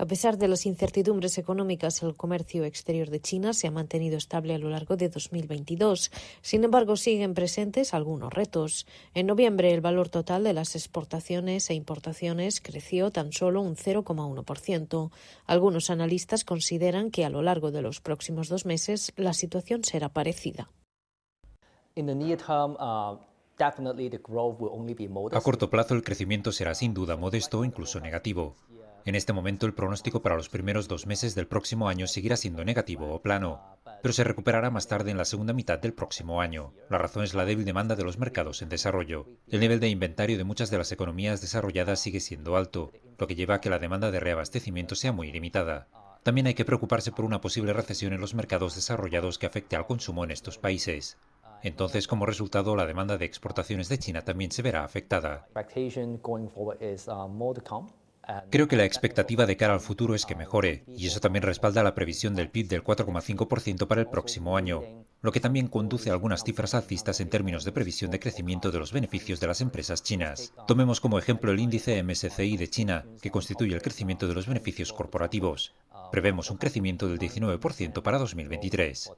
A pesar de las incertidumbres económicas, el comercio exterior de China se ha mantenido estable a lo largo de 2022. Sin embargo, siguen presentes algunos retos. En noviembre, el valor total de las exportaciones e importaciones creció tan solo un 0,1%. Algunos analistas consideran que a lo largo de los próximos dos meses la situación será parecida. Uh, a corto plazo el crecimiento será sin duda modesto o incluso negativo. En este momento el pronóstico para los primeros dos meses del próximo año seguirá siendo negativo o plano, pero se recuperará más tarde en la segunda mitad del próximo año. La razón es la débil demanda de los mercados en desarrollo. El nivel de inventario de muchas de las economías desarrolladas sigue siendo alto, lo que lleva a que la demanda de reabastecimiento sea muy limitada. También hay que preocuparse por una posible recesión en los mercados desarrollados que afecte al consumo en estos países. Entonces, como resultado, la demanda de exportaciones de China también se verá afectada. Creo que la expectativa de cara al futuro es que mejore, y eso también respalda la previsión del PIB del 4,5% para el próximo año, lo que también conduce a algunas cifras alcistas en términos de previsión de crecimiento de los beneficios de las empresas chinas. Tomemos como ejemplo el índice MSCI de China, que constituye el crecimiento de los beneficios corporativos. Prevemos un crecimiento del 19% para 2023.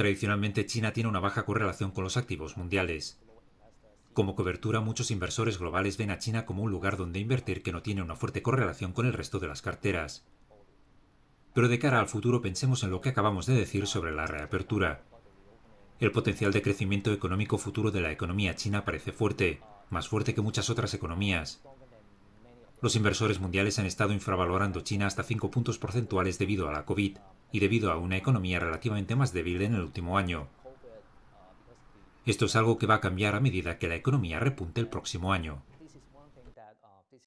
Tradicionalmente China tiene una baja correlación con los activos mundiales. Como cobertura, muchos inversores globales ven a China como un lugar donde invertir que no tiene una fuerte correlación con el resto de las carteras. Pero de cara al futuro pensemos en lo que acabamos de decir sobre la reapertura. El potencial de crecimiento económico futuro de la economía china parece fuerte, más fuerte que muchas otras economías. Los inversores mundiales han estado infravalorando China hasta 5 puntos porcentuales debido a la COVID, y debido a una economía relativamente más débil en el último año. Esto es algo que va a cambiar a medida que la economía repunte el próximo año.